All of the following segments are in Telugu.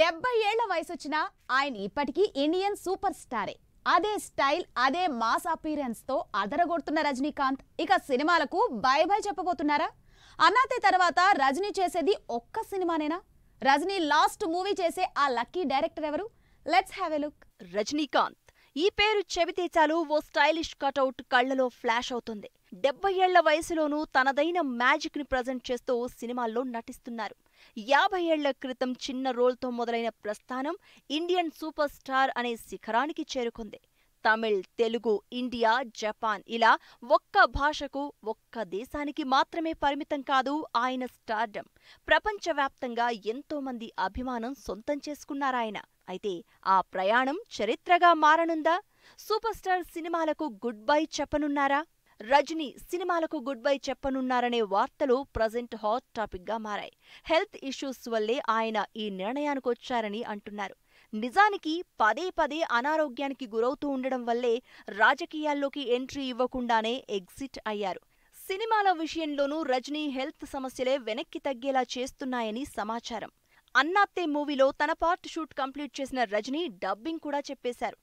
డెబ్బై ఏళ్ల వయసు వచ్చిన ఆయన ఇప్పటికీ ఇండియన్ సూపర్ స్టారే అదే స్టైల్ అదే మాస్ అపీరెన్స్ తో అదరగొడుతున్న రజనీకాంత్ ఇక సినిమాలకు బై బై చెప్పబోతున్నారా అన్నాతే తర్వాత రజనీ చేసేది ఒక్క సినిమానేనా రజనీ లాస్ట్ మూవీ చేసే ఆ లక్కీ డైరెక్టర్ ఎవరు let's have a look Rajinikanth ఈ పేరు చెబితే చాలు ఓ స్టైలిష్ కట్అవుట్ కళ్ళలో ఫ్లాష్ అవుతుంది డెబ్బై ఏళ్ల వయసులోనూ తనదైన మ్యాజిక్ని ప్రజెంట్ చేస్తూ సినిమాల్లో నటిస్తున్నారు యాభై ఏళ్ల క్రితం చిన్న రోల్తో మొదలైన ప్రస్థానం ఇండియన్ సూపర్ స్టార్ అనే శిఖరానికి చేరుకుంది తమిళ్ తెలుగు ఇండియా జపాన్ ఇలా ఒక్క భాషకు ఒక్క దేశానికి మాత్రమే పరిమితం కాదు ఆయన స్టార్డమ్ ప్రపంచవ్యాప్తంగా ఎంతోమంది అభిమానం సొంతం చేసుకున్నారాయన అయితే ఆ ప్రయాణం చరిత్రగా మారనుందా సూపర్ స్టార్ సినిమాలకు గుడ్ బై చెప్పనున్నారా రజనీ సినిమాలకు గుడ్ బై చెప్పనున్నారనే వార్తలు ప్రజెంట్ హాట్ టాపిక్గా మారాయి హెల్త్ ఇష్యూస్ వల్లే ఆయన ఈ నిర్ణయానికొచ్చారని అంటున్నారు నిజానికి పదే పదే అనారోగ్యానికి గురవుతూ ఉండడం వల్లే రాజకీయాల్లోకి ఎంట్రీ ఇవ్వకుండానే ఎగ్జిట్ అయ్యారు సినిమాల విషయంలోనూ రజనీ హెల్త్ సమస్యలే వెనక్కి తగ్గేలా చేస్తున్నాయని సమాచారం అన్నాత్తే మూవీలో తన పార్ట్ షూట్ కంప్లీట్ చేసిన రజనీ డబ్బింగ్ కూడా చెప్పేశారు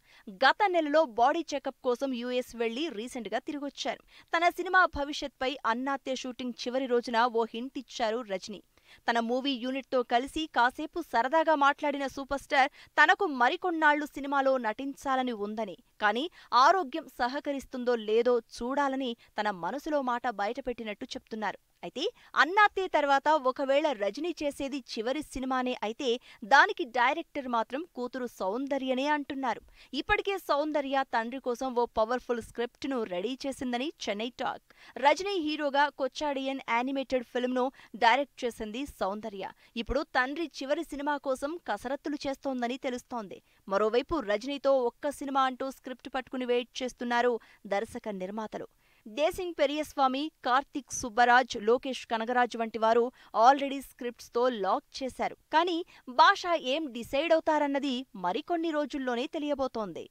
గత నెలలో బాడీ చెకప్ కోసం యుఎస్ వెళ్లి రీసెంట్గా తిరిగొచ్చారు తన సినిమా భవిష్యత్పై అన్నాత్తే షూటింగ్ చివరి రోజున ఓ హింట్ ఇచ్చారు రజనీ తన మూవీ యూనిట్తో కలిసి కాసేపు సరదాగా మాట్లాడిన సూపర్ స్టార్ తనకు మరికొన్నాళ్లు సినిమాలో నటించాలని ఉందని కానీ ఆరోగ్యం సహకరిస్తుందో లేదో చూడాలని తన మనసులో మాట బయటపెట్టినట్టు చెప్తున్నారు అయితే అన్నాతే తర్వాత ఒకవేళ రజనీ చేసేది చివరి సినిమానే అయితే దానికి డైరెక్టర్ మాత్రం కూతురు సౌందర్యనే అంటున్నారు ఇప్పటికే సౌందర్య తండ్రి కోసం ఓ పవర్ఫుల్ స్క్రిప్ట్ ను రెడీ చేసిందని చెన్నై టాక్ రజనీ హీరోగా కొచ్చాడియన్ యానిమేటెడ్ ఫిల్మ్ను డైరెక్ట్ చేసింది సౌందర్య ఇప్పుడు తండ్రి చివరి సినిమా కోసం కసరత్తులు చేస్తోందని తెలుస్తోంది మరోవైపు రజనీతో ఒక్క సినిమా అంటూ స్క్రిప్ట్ పట్టుకుని వెయిట్ చేస్తున్నారు దర్శక నిర్మాతలు దేశింగ్ పెరియస్వామి కార్తిక్ సుబ్బరాజ్ లోకేష్ కనగరాజ్ వంటి వారు ఆల్రెడీ స్క్రిప్ట్స్తో లాక్ చేశారు కానీ భాష ఏం డిసైడ్ అవుతారన్నది మరికొన్ని రోజుల్లోనే తెలియబోతోంది